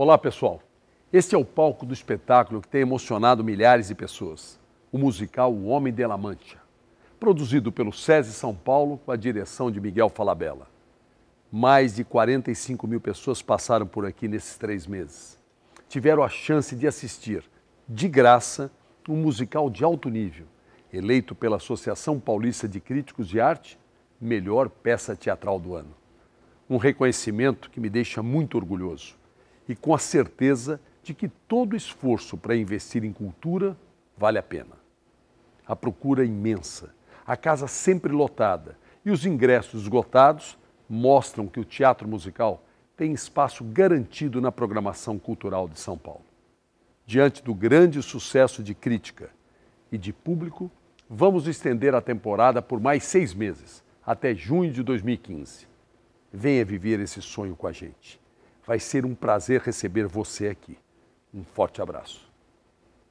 Olá, pessoal. Este é o palco do espetáculo que tem emocionado milhares de pessoas, o musical O Homem de La Mancha, produzido pelo SESI São Paulo com a direção de Miguel Falabella. Mais de 45 mil pessoas passaram por aqui nesses três meses. Tiveram a chance de assistir, de graça, um musical de alto nível, eleito pela Associação Paulista de Críticos de Arte, melhor peça teatral do ano. Um reconhecimento que me deixa muito orgulhoso e com a certeza de que todo esforço para investir em cultura vale a pena. A procura é imensa, a casa sempre lotada e os ingressos esgotados mostram que o teatro musical tem espaço garantido na programação cultural de São Paulo. Diante do grande sucesso de crítica e de público, vamos estender a temporada por mais seis meses, até junho de 2015. Venha viver esse sonho com a gente. Vai ser um prazer receber você aqui. Um forte abraço.